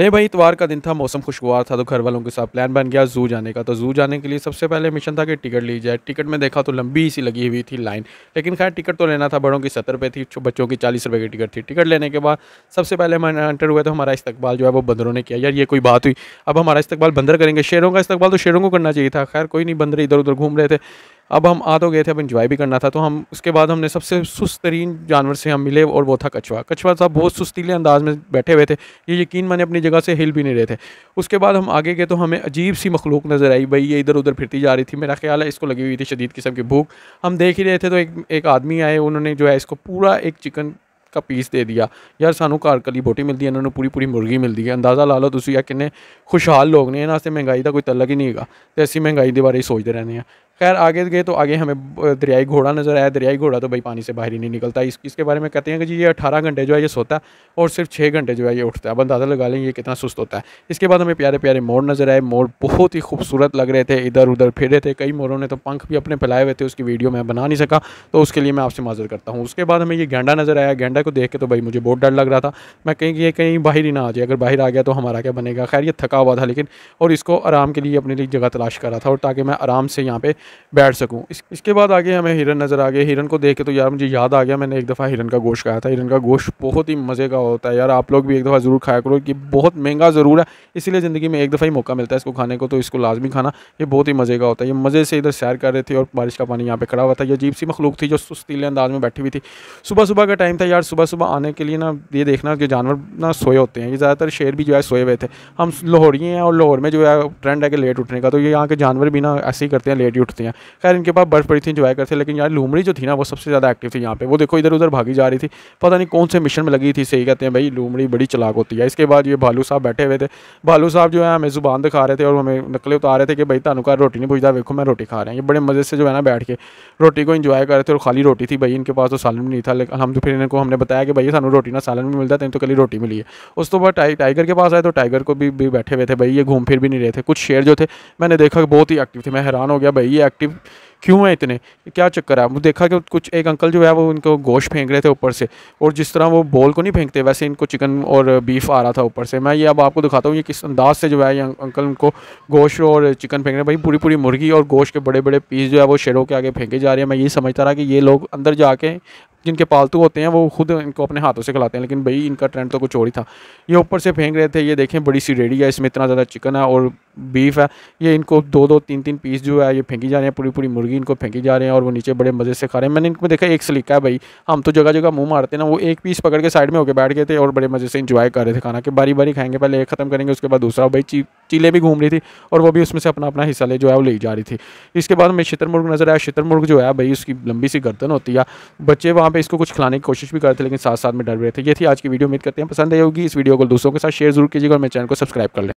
ले भाई इतवार का दिन था मौसम खुशगवार था तो घर वालों के साथ प्लान बन गया जू जाने का तो जू जाने के लिए सबसे पहले मिशन था कि टिकट ली जाए टिकट में देखा तो लंबी सी लगी हुई थी लाइन लेकिन खैर टिकट तो लेना था बड़ों की सत्तर रुपये थी बच्चों की चालीस रुपये की टिकट थी टिकट लेने के बाद सबसे पहले मैंने एंटर हुए तो हमारा इस्तेबाल जो है वो बंदरों ने किया यार ये कोई बात हुई अब हमारा इस्तेबाल बंदर करेंगे शेरों का इस्तेबाल तो शेरों को करना चाहिए था खैर कोई नहीं बंदर इधर उधर घूम रहे थे अब हम आ तो गए थे अब इन्जॉय भी करना था तो हम उसके बाद हमने सबसे सुस्त तरीन जानवर से हम मिले और वो था कछुआ कछुआ साहब बहुत सुस्तीले अंदाज में बैठे हुए थे ये यकीन मैंने अपनी जगह से हिल भी नहीं रहे थे उसके बाद हम आगे गए तो हमें अजीब सी मखलूक नज़र आई भाई ये इधर उधर फिरती जा रही थी मेरा ख्याल है इसको लगी हुई थी शदीद किस्म की भूख हम देख ही रहे थे तो एक एक आदमी आए उन्होंने जो है इसको पूरा एक चिकन का पीस दे दिया यार सानू घर कली बोटी मिलती है इन्होंने पूरी पूरी मुर्गी मिलती है अंदाज़ा ला लो तुम यार किन्ने खुशहाल लोग ने इन्हें महंगाई का कोई तलक ही नहीं है तो ऐसी महंगाई के बारे सोचते रहने हैं खैर आगे गए तो आगे हमें दरियाई घोड़ा नज़र आया दरियाई घोड़ा तो भाई पानी से बाहर ही नहीं निकलता इस इसके बारे में कहते हैं कि जी ये अठारह घंटे जो है ये सोता है और सिर्फ छः घंटे जो है ये उठता है अब अंदाज़ा लगा लें ये कितना सुस्त होता है इसके बाद हमें प्यारे प्यारे मोड़ नज़र आए मोड़ बहुत ही खूबसूरत लग रहे थे इधर उधर फिर रहे थे कई मोरों ने तो पंख भी अपने फैलाए हुए थे उसकी वीडियो मैं बना नहीं सका तो उसके लिए मैं आपसे माजर करता हूँ उसके बाद हमें ये गेंडा नज़र आया गेंडा को देख के तो भाई मुझे बहुत डर लग रहा था मैं कहीं ये कहीं बाहर ही ना आ जाए अगर बाहर आ गया तो हमारा क्या बनेगा खैर ये थका हुआ था लेकिन और इसको आराम के लिए अपने लिए जगह तलाश कर रहा था और ताकि मैं आराम से यहाँ पर बैठ सकूँ इस, इसके बाद आगे हमें हिरन नज़र आ गए हिरन को देख के तो यार मुझे याद आ गया मैंने एक दफ़ा हिरन का गोश्त खाया था हिरन का गोश्त बहुत ही मज़े का होता है यार आप लोग भी एक दफ़ा ज़रूर खाया करो कि बहुत महंगा ज़रूर है इसीलिए ज़िंदगी में एक दफ़ा ही मौका मिलता है इसको खाने को तो इसको लाजमी खाना ये बहुत ही मज़े का होता है ये मज़े से इधर सैर कर रहे थे और बारिश का पानी यहाँ पर खड़ा हुआ था यह अजीब सी मखलूक थी जो सुस्तीले अंदाज में बैठी हुई थी सुबह सुबह का टाइम था यार सुबह सुबह आने के लिए ना ये देखना कि जानवर ना सोए होते हैं ये ज़्यादातर शेर भी जो है सोए हुए थे हम लाहौरिए हैं और लाहौर में जो है ट्रेंड है कि लेट उठने का तो ये यहाँ के जानवर भी ना ऐसे ही करते हैं लेट ही करती हैं खैर इनके पास बर्फ पड़ी थी इन्जॉय करते लेकिन यार लूमड़ी जो थी ना वो सबसे ज़्यादा एक्टिव थी यहाँ पे वो देखो इधर उधर भागी जा रही थी पता नहीं कौन से मिशन में लगी थी सही कहते हैं भाई लूमड़ी बड़ी चलाक होती है इसके बाद ये भालू साहब बैठे हुए थे भालू साहब जो है हमें जुबान दिखा रहे थे और हमें नकले उतार रहे थे कि भाई तानू का रोटी नहीं पूछता देखो मैं रोटी खा रहे हैं ये बड़े मज़े से जो है ना बैठ के रोटी को इन्जॉय कर रहे थे और खाली रोटी थी भाई इनके पास तो सालन भी नहीं था लेकिन हम तो फिर इनको हमने बताया कि भाई सानू रोटी ना सालन भी मिलता तेन तो कल रोटी मिली है उस तो बाद टाइगर के पास आए तो टाइगर को भी बैठे हुए थे भाई ये घूम फिर भी नहीं रहे थे कुछ शेर जो थे मैंने देखा बहुत ही एक्टिव थे मैं हैरान हो गया भाई ये एक्टिव क्यों है इतने क्या चक्कर है देखा कि कुछ एक अंकल जो है वो इनको गोश्त फेंक रहे थे ऊपर से और जिस तरह वो बॉल को नहीं फेंकते वैसे इनको चिकन और बीफ आ रहा था ऊपर से मैं ये अब आपको दिखाता हूँ ये किस अंदाज से जो है ये अं-, अंकल उनको गोश्त और चिकन फेंक रहे हैं भाई पूरी पूरी मुर्गी और गोश्त के बड़े बड़े पीस जो है वो शेरों के आगे फेंके जा रहे हैं मैं यही समझता रहा कि ये लोग अंदर जाके जिनके पालतू होते हैं वो खुद इनको अपने हाथों से खिलाते हैं लेकिन भाई इनका ट्रेंड तो कुछ और ही था ये ऊपर से फेंक रहे थे ये देखें बड़ी सी रेडी है इसमें इतना ज़्यादा चिकन है और बीफ है ये इनको दो दो तीन तीन पीस जो है ये फेंकी जा रहे हैं पूरी पूरी मुर्गी मुर्गी इनको फेंकी जा रहे हैं और वो नीचे बड़े मज़े से खा रहे हैं मैंने इनको देखा एक सलीका है भाई हम तो जगह जगह मुंह मारते ना वो एक पीस पकड़ के साइड में होकर बैठ गए थे और बड़े मज़े से इंजॉय कर रहे थे खाना के बारी बारी खाएंगे पहले एक ख़त्म करेंगे उसके बाद दूसरा भाई चीले भी घूम रही थी और वो भी उसमें से अपना अपना हिस्सा ले जो है वो ले जा रही थी इसके बाद हमें शितर मुर्ग नज़र आया शितर मुर्ग जो है भाई उसकी लंबी सी गर्दन होती है बच्चे वहाँ पर इसको कुछ खिलाने की कोशिश भी करते लेकिन साथ साथ में डर रहे थे ये थी आज की वीडियो उम्मीद करते हैं पसंद आई होगी इस वीडियो को दोस्तों के साथ शेयर जरूर कीजिएगा और मेरे चैनल को सब्सक्राइब कर लें